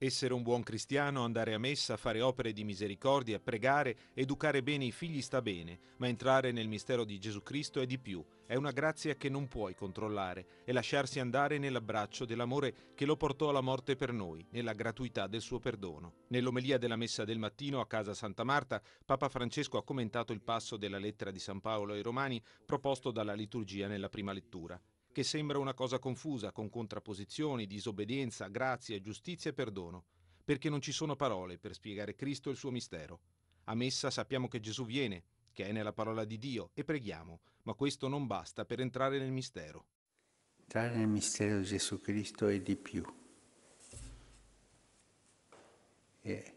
Essere un buon cristiano, andare a messa, fare opere di misericordia, pregare, educare bene i figli sta bene, ma entrare nel mistero di Gesù Cristo è di più, è una grazia che non puoi controllare e lasciarsi andare nell'abbraccio dell'amore che lo portò alla morte per noi, nella gratuità del suo perdono. Nell'omelia della messa del mattino a casa Santa Marta, Papa Francesco ha commentato il passo della lettera di San Paolo ai Romani proposto dalla liturgia nella prima lettura che sembra una cosa confusa, con contrapposizioni, disobbedienza, grazia, giustizia e perdono, perché non ci sono parole per spiegare Cristo e il suo mistero. A messa sappiamo che Gesù viene, che è nella parola di Dio, e preghiamo, ma questo non basta per entrare nel mistero. Entrare nel mistero di Gesù Cristo è di più. E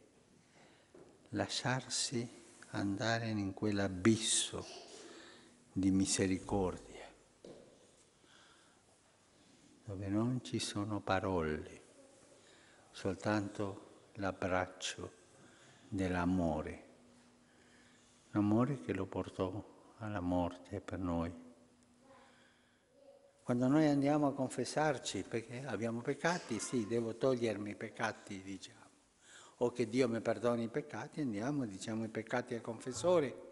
lasciarsi andare in quell'abisso di misericordia dove non ci sono parole, soltanto l'abbraccio dell'amore, l'amore che lo portò alla morte per noi. Quando noi andiamo a confessarci perché abbiamo peccati, sì, devo togliermi i peccati, diciamo, o che Dio mi perdoni i peccati, andiamo, diciamo i peccati al confessore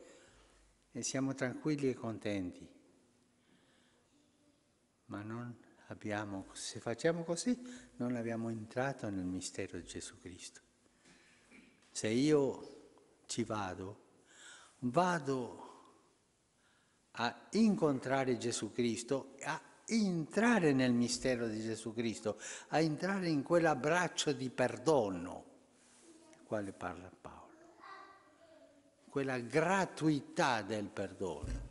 e siamo tranquilli e contenti, ma non abbiamo, se facciamo così non abbiamo entrato nel mistero di Gesù Cristo. Se io ci vado, vado a incontrare Gesù Cristo, a entrare nel mistero di Gesù Cristo, a entrare in quell'abbraccio di perdono, quale parla Paolo, quella gratuità del perdono.